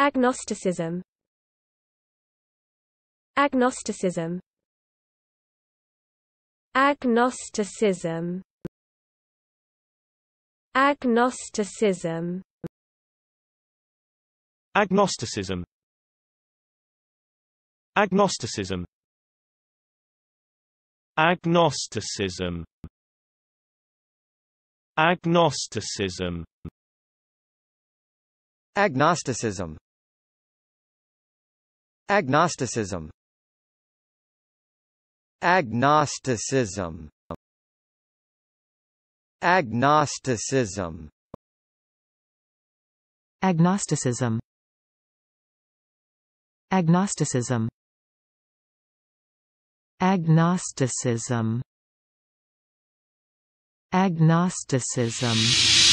Agnosticism Agnosticism Agnosticism Agnosticism Agnosticism Agnosticism Agnosticism Agnosticism Agnosticism Agnosticism Agnosticism Agnosticism Agnosticism Agnosticism Agnosticism Agnosticism